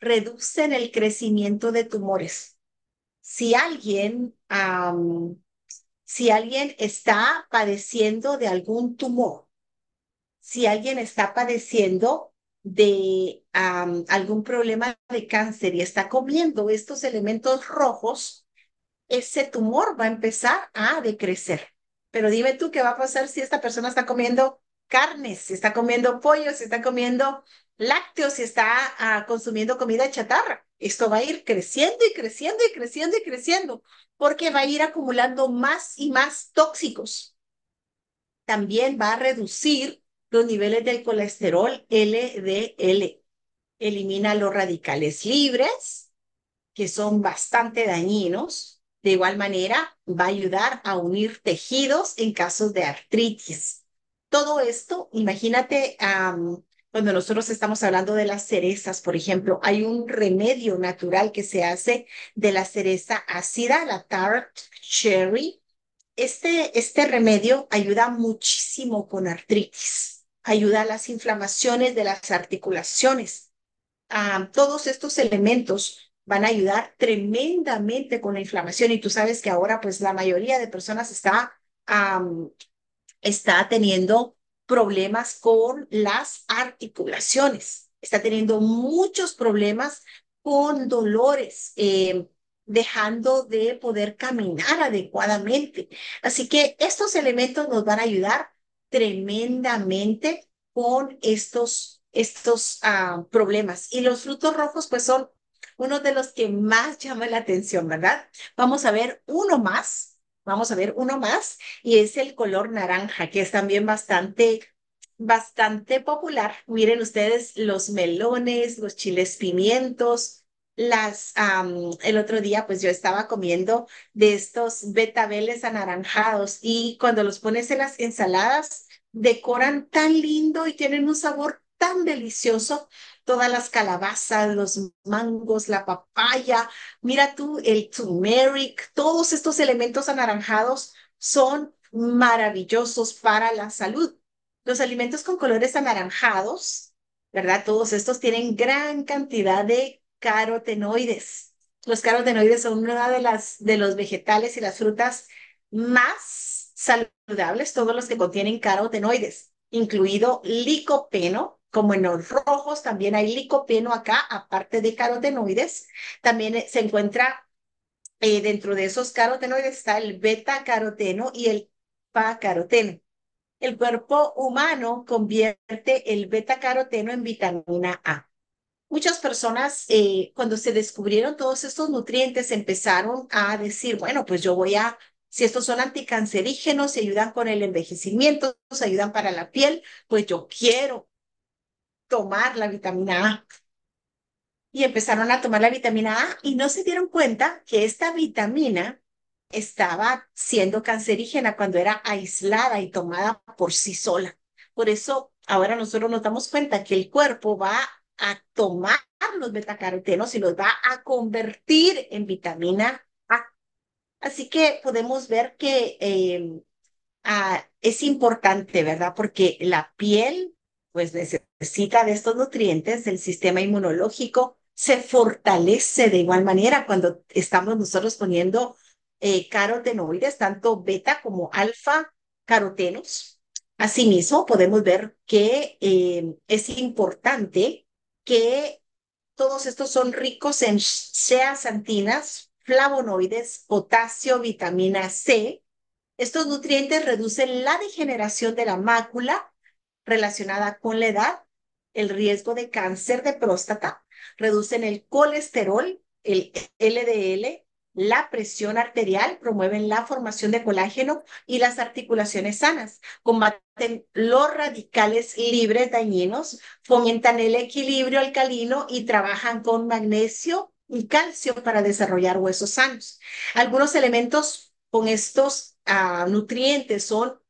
reducen el crecimiento de tumores. Si alguien si alguien está padeciendo de algún tumor, si alguien está padeciendo de algún problema de cáncer y está comiendo estos elementos rojos, ese tumor va a empezar a decrecer. Pero dime tú qué va a pasar si esta persona está comiendo carnes, si está comiendo pollo, si está comiendo lácteos se está ah, consumiendo comida chatarra. Esto va a ir creciendo y creciendo y creciendo y creciendo porque va a ir acumulando más y más tóxicos. También va a reducir los niveles del colesterol LDL. Elimina los radicales libres, que son bastante dañinos. De igual manera, va a ayudar a unir tejidos en casos de artritis. Todo esto, imagínate, cuando nosotros estamos hablando de las cerezas, por ejemplo, hay un remedio natural que se hace de la cereza ácida, la tart cherry. Este, este remedio ayuda muchísimo con artritis, ayuda a las inflamaciones de las articulaciones. Ah, todos estos elementos van a ayudar tremendamente con la inflamación y tú sabes que ahora pues la mayoría de personas está, está teniendo problemas con las articulaciones, está teniendo muchos problemas con dolores, eh, dejando de poder caminar adecuadamente. Así que estos elementos nos van a ayudar tremendamente con estos, estos ah, problemas. Y los frutos rojos, pues son uno de los que más llama la atención, ¿verdad? Vamos a ver uno más Vamos a ver uno más y es el color naranja, que es también bastante bastante popular. Miren ustedes los melones, los chiles pimientos, las el otro día pues yo estaba comiendo de estos betabeles anaranjados y cuando los pones en las ensaladas decoran tan lindo y tienen un sabor tan delicioso todas las calabazas, los mangos, la papaya, mira tú el turmeric, todos estos elementos anaranjados son maravillosos para la salud. Los alimentos con colores anaranjados, ¿verdad? Todos estos tienen gran cantidad de carotenoides. Los carotenoides son una de las de los vegetales y las frutas más saludables, todos los que contienen carotenoides, incluido licopeno, como en los rojos, también hay licopeno acá, aparte de carotenoides. También eh, se encuentra eh, dentro de esos carotenoides está el beta caroteno y el pa-caroteno. El cuerpo humano convierte el beta caroteno en vitamina A. Muchas personas, eh, cuando se descubrieron todos estos nutrientes, empezaron a decir, bueno, pues yo voy a si estos son anticancerígenos, se ayudan con el envejecimiento, se ayudan para la piel, pues yo quiero tomar la vitamina A. Y empezaron a tomar la vitamina A y no se dieron cuenta que esta vitamina estaba siendo cancerígena cuando era aislada y tomada por sí sola. Por eso ahora nosotros nos damos cuenta que el cuerpo va a tomar los betacarotenos y los va a convertir en vitamina A. Así que podemos ver que eh, ah, es importante, ¿verdad? Porque la piel pues necesita de estos nutrientes, el sistema inmunológico se fortalece de igual manera cuando estamos nosotros poniendo eh, carotenoides, tanto beta como alfa carotenos. Asimismo, podemos ver que em, es importante que todos estos son ricos en antinas flavonoides, potasio, vitamina C. Estos nutrientes reducen la degeneración de la mácula, relacionada con la edad, el riesgo de cáncer de próstata, reducen el colesterol, el LDL, la presión arterial, promueven la formación de colágeno y las articulaciones sanas, combaten los radicales libres dañinos, fomentan el equilibrio alcalino y trabajan con magnesio y calcio para desarrollar huesos sanos. Algunos elementos con estos ah, nutrientes son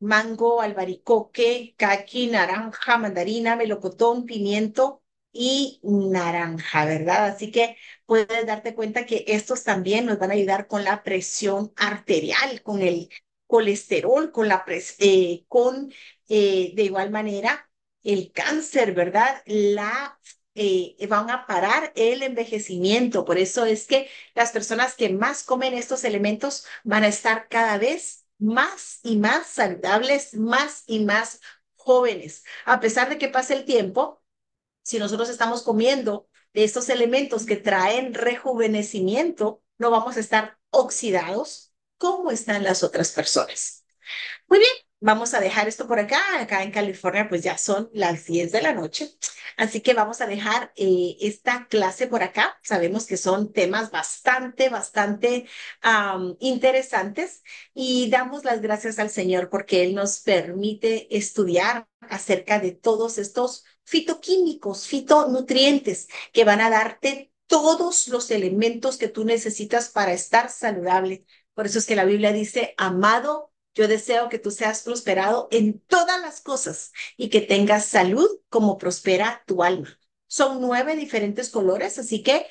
mango, albaricoque, caqui, naranja, mandarina, melocotón, pimiento y naranja, ¿verdad? Así que puedes darte cuenta que estos también nos van a ayudar con la presión arterial, con el colesterol, con la eh, con eh, de igual manera el cáncer, ¿verdad? La eh, van a parar el envejecimiento. Por eso es que las personas que más comen estos elementos van a estar cada vez más y más saludables, más y más jóvenes. A pesar de que pase el tiempo, si nosotros estamos comiendo de estos elementos que traen rejuvenecimiento, no vamos a estar oxidados como están las otras personas. Muy bien, vamos a dejar esto por acá. Acá en California pues ya son las 10 de la noche. Así que vamos a dejar eh, esta clase por acá. Sabemos que son temas bastante, bastante interesantes y damos las gracias al Señor porque Él nos permite estudiar acerca de todos estos fitoquímicos, fitonutrientes que van a darte todos los elementos que tú necesitas para estar saludable. Por eso es que la Biblia dice, amado yo deseo que tú seas prosperado en todas las cosas y que tengas salud como prospera tu alma. Son nueve diferentes colores, así que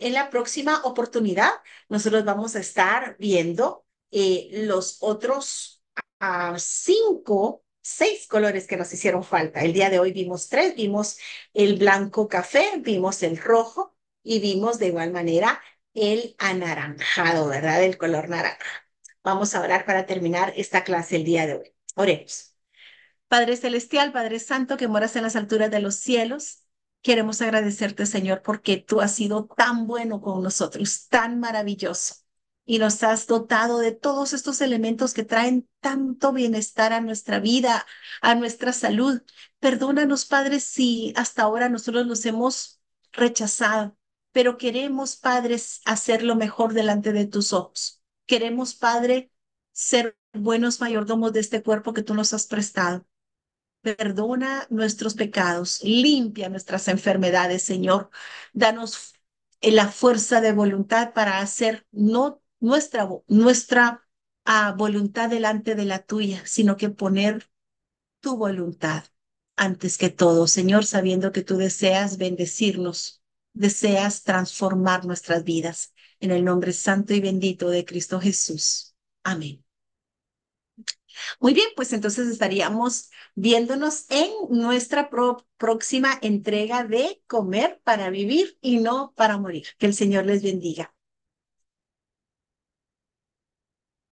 en la próxima oportunidad nosotros vamos a estar viendo eh, los otros ah, cinco, seis colores que nos hicieron falta. El día de hoy vimos tres, vimos el blanco café, vimos el rojo y vimos de igual manera el anaranjado, ¿verdad? El color naranja. Vamos a orar para terminar esta clase el día de hoy. Oremos. Padre Celestial, Padre Santo, que moras en las alturas de los cielos, queremos agradecerte, Señor, porque tú has sido tan bueno con nosotros, tan maravilloso, y nos has dotado de todos estos elementos que traen tanto bienestar a nuestra vida, a nuestra salud. Perdónanos, Padre, si hasta ahora nosotros nos hemos rechazado, pero queremos, Padres, hacer lo mejor delante de tus ojos. Queremos, Padre, ser buenos mayordomos de este cuerpo que tú nos has prestado. Perdona nuestros pecados, limpia nuestras enfermedades, Señor. Danos la fuerza de voluntad para hacer no nuestra, nuestra ah, voluntad delante de la tuya, sino que poner tu voluntad antes que todo, Señor, sabiendo que tú deseas bendecirnos, deseas transformar nuestras vidas en el nombre santo y bendito de Cristo Jesús. Amén. Muy bien, pues entonces estaríamos viéndonos en nuestra próxima entrega de comer para vivir y no para morir. Que el Señor les bendiga.